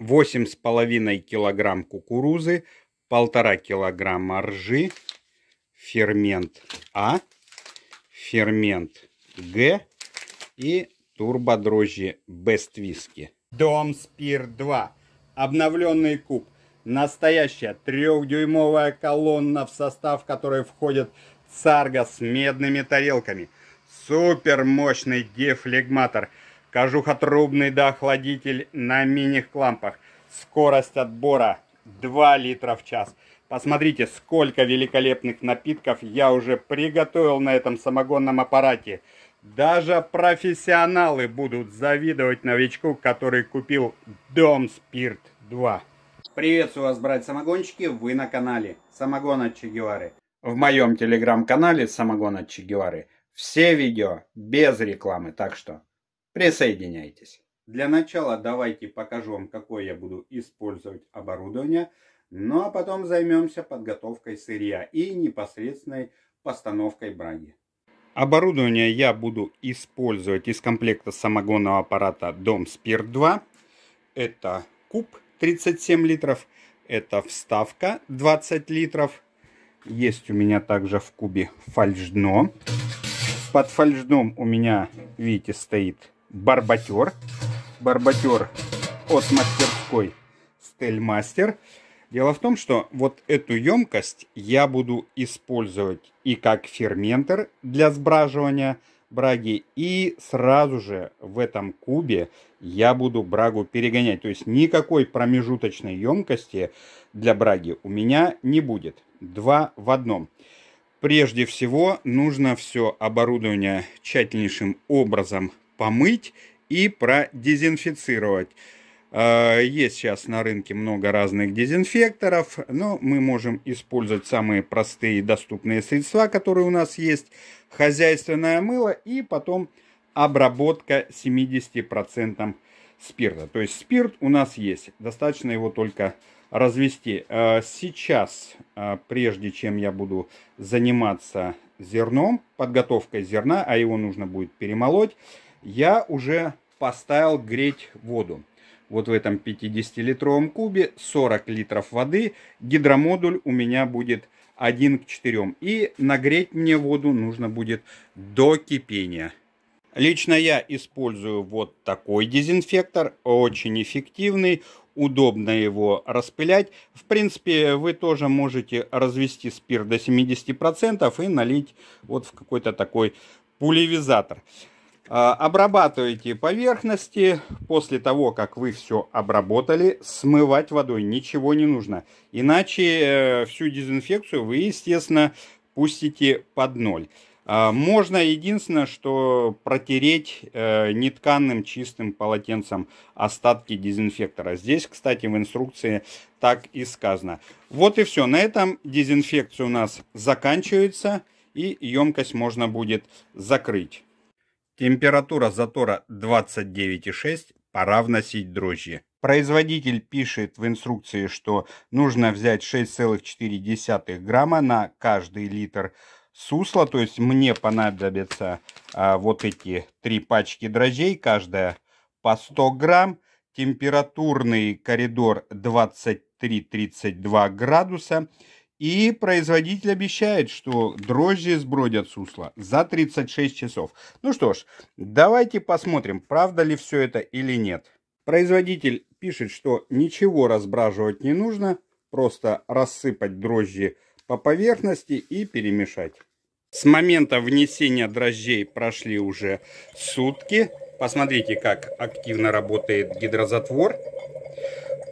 8,5 килограмм кукурузы, 1,5 килограмма ржи, фермент А, фермент Г и турбодрожжи Best Whisky. Дом Спирт 2. Обновленный куб. Настоящая трехдюймовая колонна, в состав которой входит царга с медными тарелками. Супер мощный дефлегматор – кожухотрубный доохладитель на мини-клампах. Скорость отбора 2 литра в час. Посмотрите, сколько великолепных напитков я уже приготовил на этом самогонном аппарате. Даже профессионалы будут завидовать новичку, который купил Дом Спирт 2. Приветствую вас, брать самогонщики вы на канале Самогон от Че Гевары. В моем телеграм-канале Самогон от Че Гевары все видео без рекламы, так что Присоединяйтесь. Для начала давайте покажу вам, какое я буду использовать оборудование, ну а потом займемся подготовкой сырья и непосредственной постановкой браги. Оборудование я буду использовать из комплекта самогонного аппарата Дом Спирт 2. Это куб 37 литров, это вставка 20 литров. Есть у меня также в кубе фальшдно. Под фальшдном у меня, видите, стоит барбатер. Барбатер от мастерской Стельмастер. Дело в том, что вот эту емкость я буду использовать и как ферментер для сбраживания браги, и сразу же в этом кубе я буду брагу перегонять. То есть никакой промежуточной емкости для браги у меня не будет. Два в одном. Прежде всего нужно все оборудование тщательнейшим образом помыть и продезинфицировать. Э, есть сейчас на рынке много разных дезинфекторов, но мы можем использовать самые простые и доступные средства, которые у нас есть. Хозяйственное мыло и потом обработка 70% спирта. То есть спирт у нас есть, достаточно его только развести. Э, сейчас, э, прежде чем я буду заниматься зерном, подготовкой зерна, а его нужно будет перемолоть, я уже поставил греть воду. Вот в этом 50-литровом кубе 40 литров воды. Гидромодуль у меня будет 1 к 4. И нагреть мне воду нужно будет до кипения. Лично я использую вот такой дезинфектор. Очень эффективный. Удобно его распылять. В принципе, вы тоже можете развести спирт до 70% и налить вот в какой-то такой пулевизатор. А, Обрабатывайте поверхности. После того, как вы все обработали, смывать водой ничего не нужно. Иначе э, всю дезинфекцию вы, естественно, пустите под ноль. А, можно единственное, что протереть э, нетканным чистым полотенцем остатки дезинфектора. Здесь, кстати, в инструкции так и сказано. Вот и все. На этом дезинфекция у нас заканчивается и емкость можно будет закрыть. Температура затора 29,6, пора вносить дрожжи. Производитель пишет в инструкции, что нужно взять 6,4 грамма на каждый литр сусла, то есть мне понадобятся а, вот эти три пачки дрожжей, каждая по 100 грамм. Температурный коридор 23-32 градуса. И производитель обещает, что дрожжи сбродят с усла за 36 часов. Ну что ж, давайте посмотрим, правда ли все это или нет. Производитель пишет, что ничего разбраживать не нужно, просто рассыпать дрожжи по поверхности и перемешать. С момента внесения дрожжей прошли уже сутки. Посмотрите, как активно работает гидрозатвор.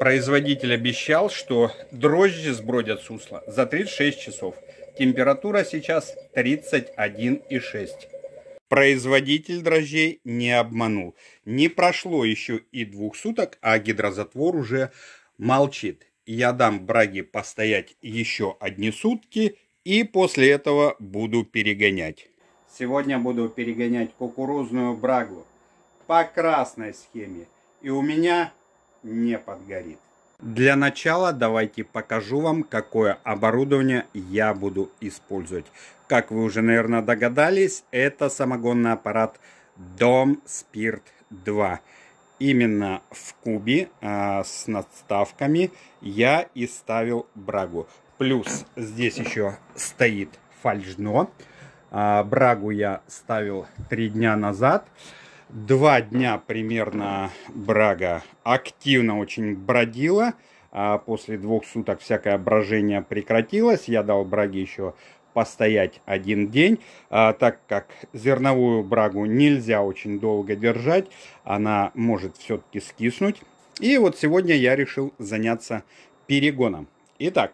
Производитель обещал, что дрожжи сбродят с усла за 36 часов. Температура сейчас 31,6. Производитель дрожжей не обманул. Не прошло еще и двух суток, а гидрозатвор уже молчит. Я дам браге постоять еще одни сутки и после этого буду перегонять. Сегодня буду перегонять кукурузную брагу по красной схеме. И у меня не подгорит. Для начала давайте покажу вам, какое оборудование я буду использовать. Как вы уже, наверное, догадались, это самогонный аппарат Дом Спирт 2. Именно в кубе а, с надставками я и ставил брагу. Плюс здесь еще стоит фальжно. А, брагу я ставил три дня назад два дня примерно Брага активно очень бродила. А после двух суток всякое брожение прекратилось. Я дал Браге еще постоять один день, а, так как зерновую брагу нельзя очень долго держать, она может все-таки скиснуть. И вот сегодня я решил заняться перегоном. Итак,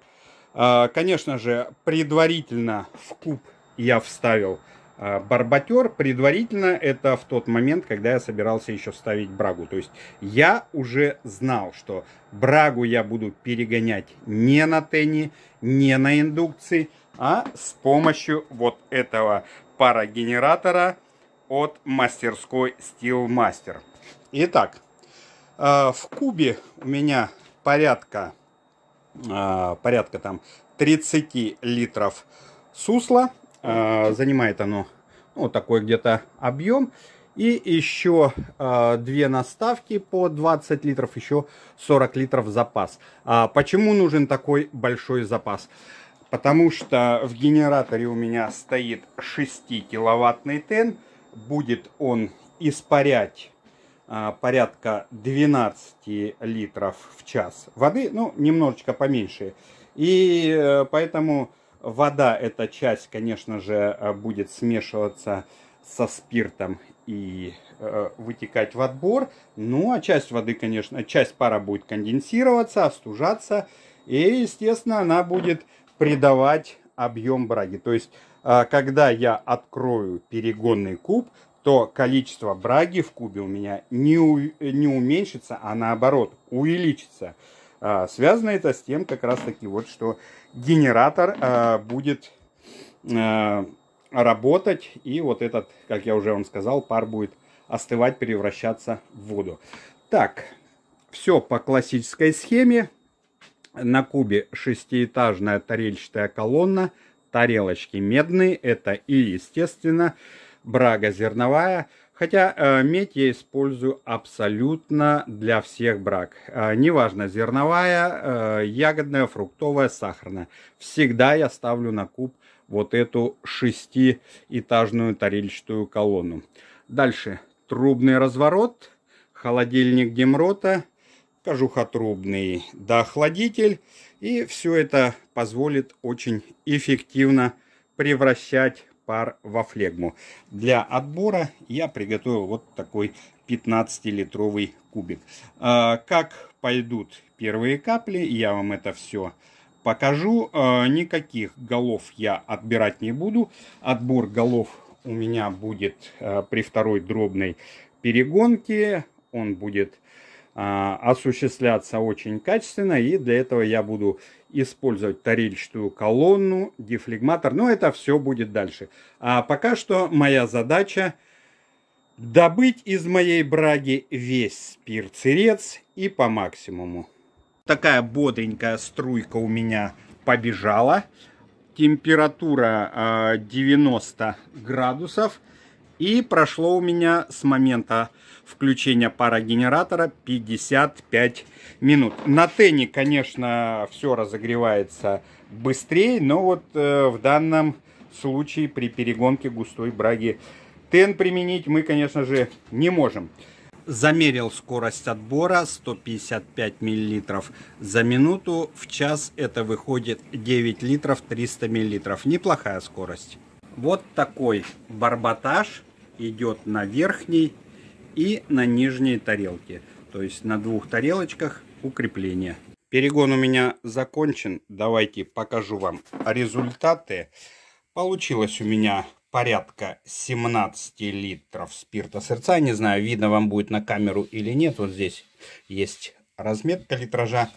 а, конечно же, предварительно в куб я вставил а, Барбатер предварительно это в тот момент, когда я собирался еще ставить брагу. То есть я уже знал, что брагу я буду перегонять не на тене, не на индукции, а с помощью вот этого парогенератора от мастерской Steel Master. Итак, а, в кубе у меня порядка, а, порядка там 30 литров сусла а, занимает оно ну, вот такой где-то объем. И еще а, две наставки по 20 литров, еще 40 литров запас. А почему нужен такой большой запас? Потому что в генераторе у меня стоит 6-киловаттный тэн, Будет он испарять а, порядка 12 литров в час воды. Ну, немножечко поменьше. И э, поэтому Вода, эта часть, конечно же, э, будет смешиваться со спиртом и э, вытекать в отбор. Ну, а часть воды, конечно, часть пара будет конденсироваться, остужаться. И, естественно, она будет придавать объем браги. То есть, э, когда я открою перегонный куб, то количество браги в кубе у меня не, у, э, не уменьшится, а наоборот увеличится. А, связано это с тем, как раз таки, вот, что генератор а, будет а, работать, и вот этот, как я уже вам сказал, пар будет остывать, превращаться в воду. Так, все по классической схеме. На кубе шестиэтажная тарельчатая колонна, тарелочки медные, это и, естественно, брага зерновая – Хотя э, медь я использую абсолютно для всех брак. Э, неважно, зерновая, э, ягодная, фруктовая, сахарная. Всегда я ставлю на куб вот эту шестиэтажную тарельчатую колонну. Дальше трубный разворот, холодильник Демрота, кожухотрубный дохладитель. И все это позволит очень эффективно превращать пар во флегму. Для отбора я приготовил вот такой 15-литровый кубик. А, как пойдут первые капли, я вам это все покажу. А, никаких голов я отбирать не буду. Отбор голов у меня будет а, при второй дробной перегонке. Он будет осуществляться очень качественно. И для этого я буду использовать тарельчатую колонну, дефлегматор. Но ну, это все будет дальше. А пока что моя задача добыть из моей браги весь спирт-сырец и по максимуму. Такая бодренькая струйка у меня побежала. Температура 90 а, градусов. И прошло у меня с момента включения парогенератора 55 минут. На Тене, конечно, все разогревается быстрее, но вот э, в данном случае при перегонке густой браги Тен применить мы, конечно же, не можем. Замерил скорость отбора 155 миллилитров за минуту. В час это выходит 9 литров 300 миллилитров. Неплохая скорость. Вот такой барботаж идет на верхней и на нижней тарелке. То есть на двух тарелочках укрепление. Перегон у меня закончен. Давайте покажу вам результаты. Получилось у меня порядка 17 литров спирта сердца. Не знаю, видно вам будет на камеру или нет. Вот здесь есть разметка литража.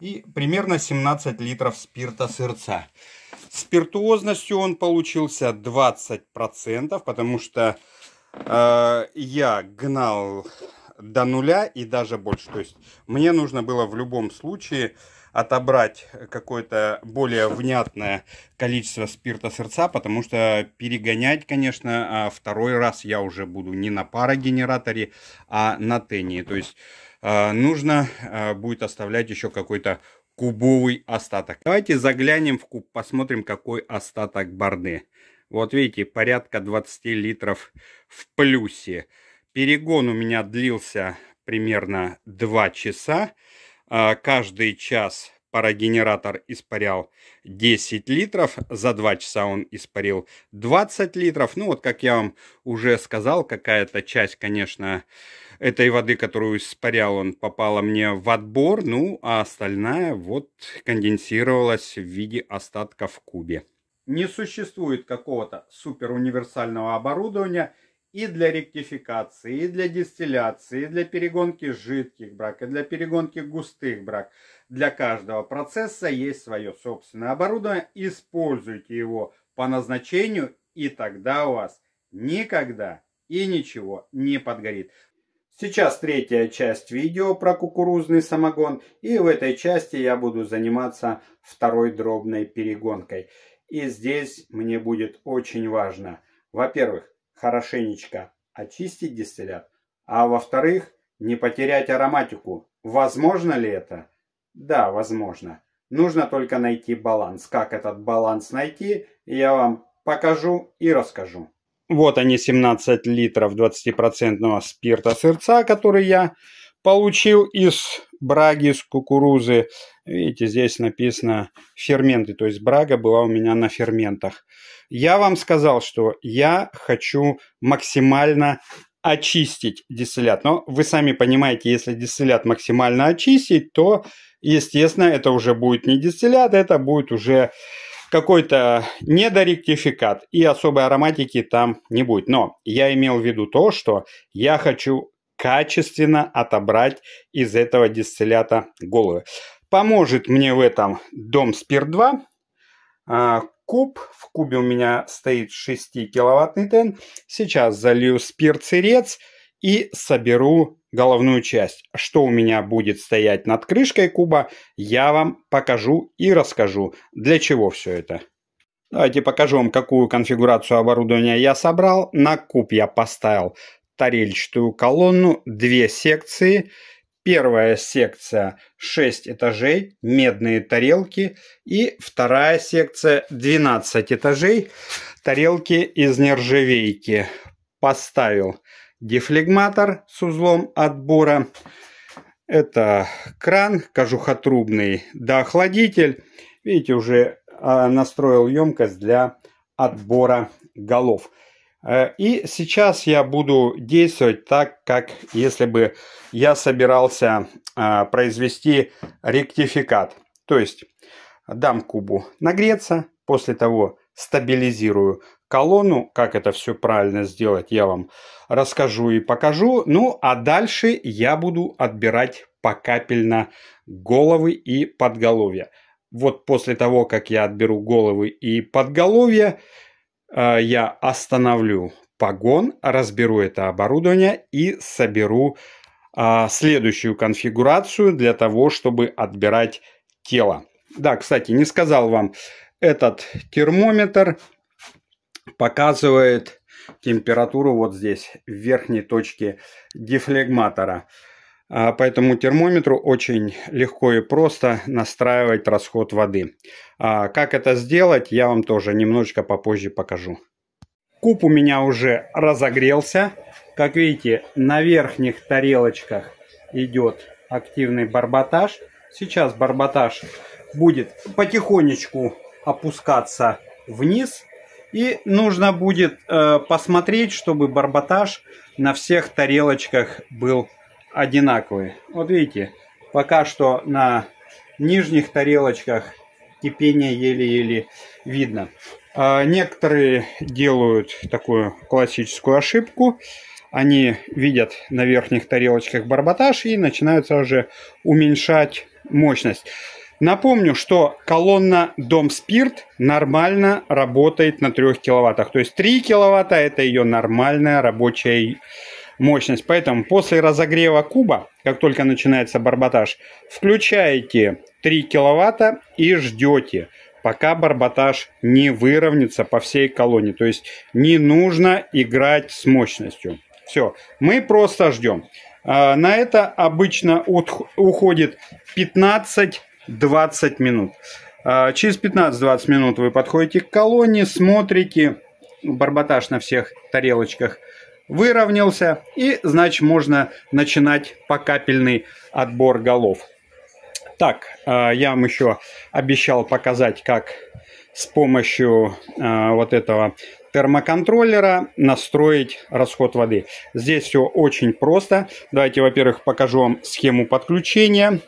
И примерно 17 литров спирта сырца. Спиртуозностью он получился 20%, потому что Э, я гнал до нуля и даже больше. То есть мне нужно было в любом случае отобрать какое-то более внятное количество спирта сердца, потому что перегонять, конечно, а второй раз я уже буду не на парогенераторе, а на тении. То есть э, нужно э, будет оставлять еще какой-то кубовый остаток. Давайте заглянем в куб, посмотрим, какой остаток барны. Вот видите, порядка 20 литров в плюсе. Перегон у меня длился примерно 2 часа. А, каждый час парогенератор испарял 10 литров, за 2 часа он испарил 20 литров. Ну вот, как я вам уже сказал, какая-то часть, конечно, этой воды, которую испарял он, попала мне в отбор, ну а остальная вот конденсировалась в виде остатков в кубе. Не существует какого-то суперуниверсального оборудования и для ректификации, и для дистилляции, и для перегонки жидких брак, и для перегонки густых брак. Для каждого процесса есть свое собственное оборудование. Используйте его по назначению, и тогда у вас никогда и ничего не подгорит. Сейчас третья часть видео про кукурузный самогон, и в этой части я буду заниматься второй дробной перегонкой. И здесь мне будет очень важно, во-первых, хорошенечко очистить дистиллят, а во-вторых, не потерять ароматику. Возможно ли это? Да, возможно. Нужно только найти баланс. Как этот баланс найти, я вам покажу и расскажу. Вот они 17 литров 20% спирта сырца, который я получил из браги, из кукурузы. Видите, здесь написано ферменты, то есть брага была у меня на ферментах. Я вам сказал, что я хочу максимально очистить дистиллят. Но вы сами понимаете, если дистиллят максимально очистить, то, естественно, это уже будет не дистиллят, это будет уже какой-то недоректификат, и особой ароматики там не будет. Но я имел в виду то, что я хочу качественно отобрать из этого дистиллята головы. Поможет мне в этом дом Спир-2. А, куб. В кубе у меня стоит 6-киловаттный тен. Сейчас залью спирт-сырец и соберу головную часть. Что у меня будет стоять над крышкой куба, я вам покажу и расскажу, для чего все это. Давайте покажу вам, какую конфигурацию оборудования я собрал. На куб я поставил тарельчатую колонну, две секции – Первая секция 6 этажей, медные тарелки. И вторая секция 12 этажей, тарелки из нержавейки. Поставил дефлегматор с узлом отбора. Это кран кожухотрубный, да Видите, уже а, настроил емкость для отбора голов. Э, и сейчас я буду действовать так, как если бы я собирался а, произвести ректификат. То есть дам кубу нагреться, после того стабилизирую колонну. Как это все правильно сделать, я вам расскажу и покажу. Ну, а дальше я буду отбирать покапельно головы и подголовья. Вот после того, как я отберу головы и подголовья, а, я остановлю погон, разберу это оборудование и соберу а, следующую конфигурацию для того, чтобы отбирать тело. Да, кстати, не сказал вам, этот термометр показывает температуру вот здесь, в верхней точке дефлегматора. А Поэтому термометру очень легко и просто настраивать расход воды. А как это сделать, я вам тоже немножечко попозже покажу. Куб у меня уже разогрелся. Как видите, на верхних тарелочках идет активный барботаж. Сейчас барботаж будет потихонечку опускаться вниз. И нужно будет э, посмотреть, чтобы барботаж на всех тарелочках был одинаковые. Вот видите, пока что на нижних тарелочках кипение еле-еле видно. А некоторые делают такую классическую ошибку. Они видят на верхних тарелочках барботаж и начинают сразу же уменьшать мощность. Напомню, что колонна Дом Спирт нормально работает на 3 киловаттах. То есть 3 киловатта это ее нормальная рабочая мощность. Поэтому после разогрева куба, как только начинается барботаж, включаете 3 киловатта и ждете, пока барботаж не выровнится по всей колонне. То есть не нужно играть с мощностью. Все, мы просто ждем. А, на это обычно уходит 15-20 минут. А, через 15-20 минут вы подходите к колонне, смотрите, барботаж на всех тарелочках выровнялся, и, значит, можно начинать покапельный отбор голов. Так, э, я вам еще обещал показать, как с помощью э, вот этого термоконтроллера настроить расход воды. Здесь все очень просто. Давайте, во-первых, покажу вам схему подключения.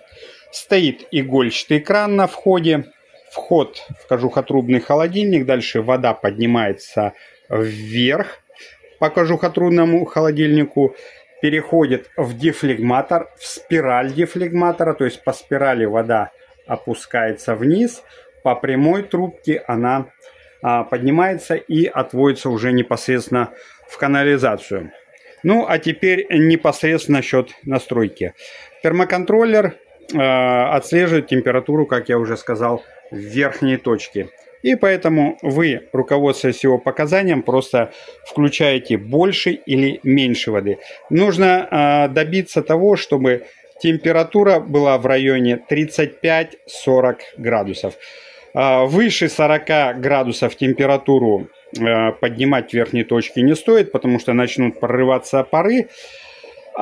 Стоит игольчатый кран на входе. Вход в кожухотрубный холодильник. Дальше вода поднимается вверх по кожухотрунному холодильнику переходит в дефлегматор, в спираль дефлегматора, то есть по спирали вода опускается вниз, по прямой трубке она а, поднимается и отводится уже непосредственно в канализацию. Ну, а теперь непосредственно насчет настройки. Термоконтроллер э, отслеживает температуру, как я уже сказал, в верхней точке. И поэтому вы, руководствуясь его показанием, просто включаете больше или меньше воды. Нужно э, добиться того, чтобы температура была в районе 35-40 градусов. Э, выше 40 градусов температуру э, поднимать в верхней точке не стоит, потому что начнут прорываться пары.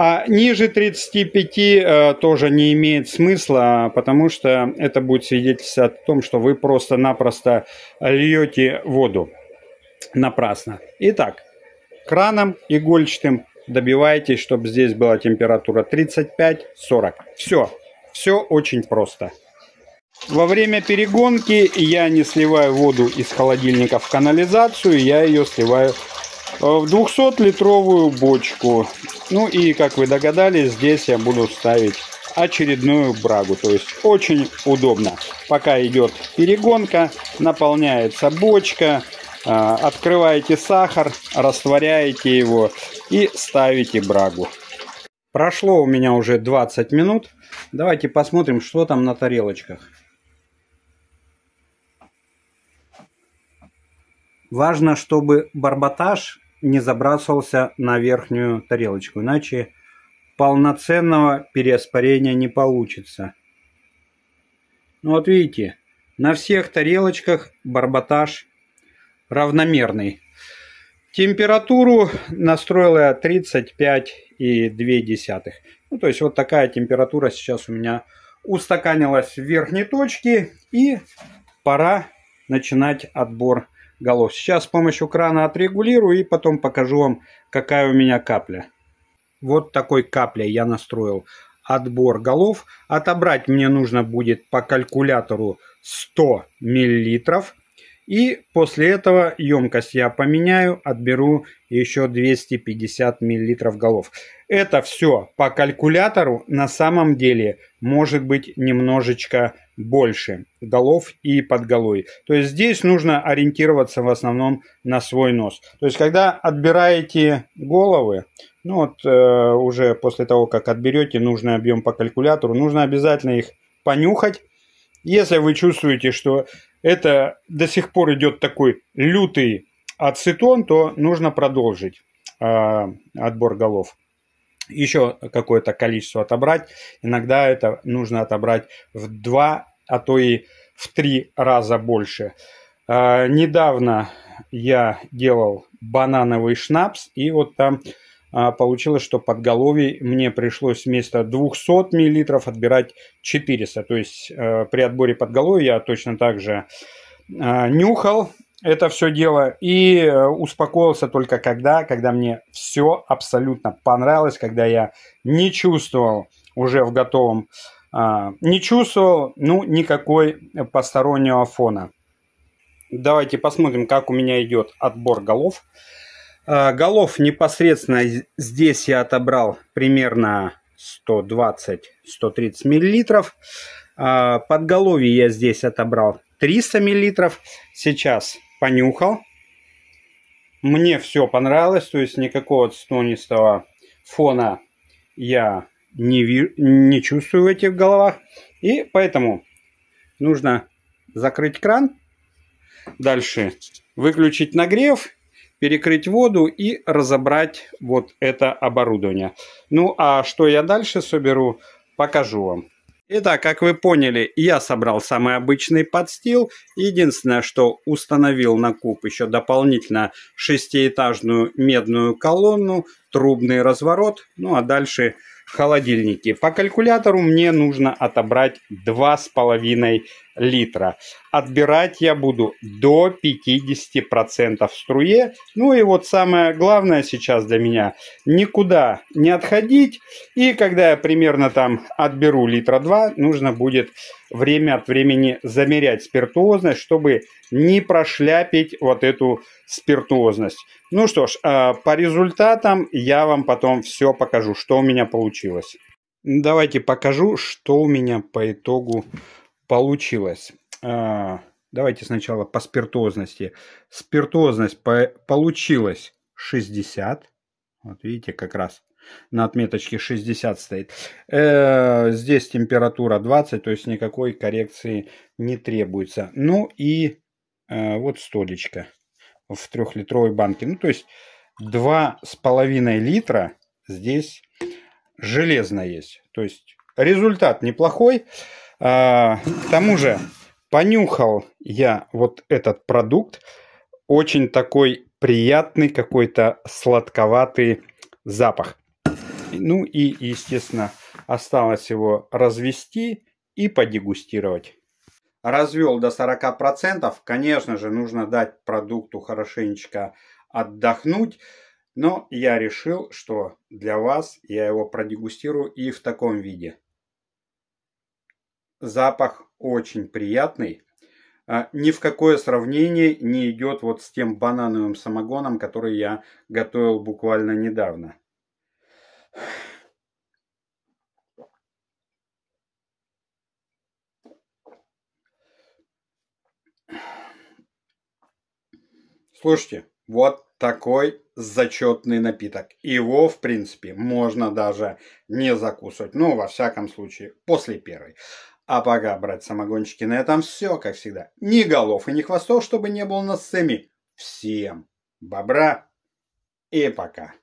А ниже 35 э, тоже не имеет смысла, потому что это будет свидетельствовать о том, что вы просто-напросто льете воду напрасно. Итак, краном игольчатым добивайтесь, чтобы здесь была температура 35-40. Все, все очень просто. Во время перегонки я не сливаю воду из холодильника в канализацию, я ее сливаю 200-литровую э, бочку. Ну и, как вы догадались, здесь я буду ставить очередную брагу. То есть очень удобно. Пока идет перегонка, наполняется бочка, э, открываете сахар, растворяете его и ставите брагу. Прошло у меня уже 20 минут. Давайте посмотрим, что там на тарелочках. Важно, чтобы барботаж не забрасывался на верхнюю тарелочку, иначе полноценного переоспарения не получится. Ну вот видите, на всех тарелочках барботаж равномерный. Температуру настроила 35,2. Ну, то есть вот такая температура сейчас у меня устаканилась в верхней точке. И пора начинать отбор голов. Сейчас с помощью крана отрегулирую и потом покажу вам, какая у меня капля. Вот такой каплей я настроил отбор голов. Отобрать мне нужно будет по калькулятору 100 миллилитров. И после этого емкость я поменяю, отберу еще 250 мл голов. Это все по калькулятору на самом деле может быть немножечко больше голов и подголовий. То есть здесь нужно ориентироваться в основном на свой нос. То есть когда отбираете головы, ну вот э, уже после того, как отберете нужный объем по калькулятору, нужно обязательно их понюхать. Если вы чувствуете, что это до сих пор идет такой лютый ацетон, то нужно продолжить э, отбор голов. Еще какое-то количество отобрать. Иногда это нужно отобрать в два, а то и в три раза больше. Э, недавно я делал банановый шнапс, и вот там а, получилось, что подголовий мне пришлось вместо 200 мл отбирать 400. То есть э, при отборе подголовья я точно так же э, нюхал это все дело и э, успокоился только когда, когда мне все абсолютно понравилось, когда я не чувствовал уже в готовом, а, не чувствовал, ну, никакой постороннего фона. Давайте посмотрим, как у меня идет отбор голов. А, голов непосредственно здесь я отобрал примерно 120-130 миллилитров. А, подголовье я здесь отобрал 300 миллилитров. Сейчас понюхал. Мне все понравилось, то есть никакого стонистого фона я не, не чувствую в этих головах. И поэтому нужно закрыть кран. Дальше выключить нагрев перекрыть воду и разобрать вот это оборудование. Ну а что я дальше соберу, покажу вам. Итак, как вы поняли, я собрал самый обычный подстил. Единственное, что установил на куб еще дополнительно шестиэтажную медную колонну, трубный разворот, ну а дальше холодильники. По калькулятору мне нужно отобрать 2,5 литра. Отбирать я буду до 50% в струе. Ну и вот самое главное сейчас для меня – никуда не отходить. И когда я примерно там отберу литра 2, нужно будет время от времени замерять спиртуозность, чтобы не прошляпить вот эту спиртуозность. Ну что ж, а, по результатам я вам потом все покажу, что у меня получилось. Давайте покажу, что у меня по итогу получилось получилось. А, давайте сначала по спиртозности. Спиртозность по получилась 60. Вот видите, как раз на отметочке 60 стоит. Э, здесь температура 20, то есть никакой коррекции не требуется. Ну и э, вот столечко в трехлитровой банке. Ну то есть 2,5 литра здесь железно есть. То есть результат неплохой. А, к тому же, понюхал я вот этот продукт, очень такой приятный какой-то сладковатый запах. Ну и, естественно, осталось его развести и подегустировать. Развел до 40%. Конечно же, нужно дать продукту хорошенечко отдохнуть. Но я решил, что для вас я его продегустирую и в таком виде запах очень приятный. А, ни в какое сравнение не идет вот с тем банановым самогоном, который я готовил буквально недавно. Слушайте, вот такой зачетный напиток. Его, в принципе, можно даже не закусывать. Ну, во всяком случае, после первой. А пока, брать самогончики, на этом все, как всегда. Ни голов и ни хвостов, чтобы не было нас с Всем бобра и пока.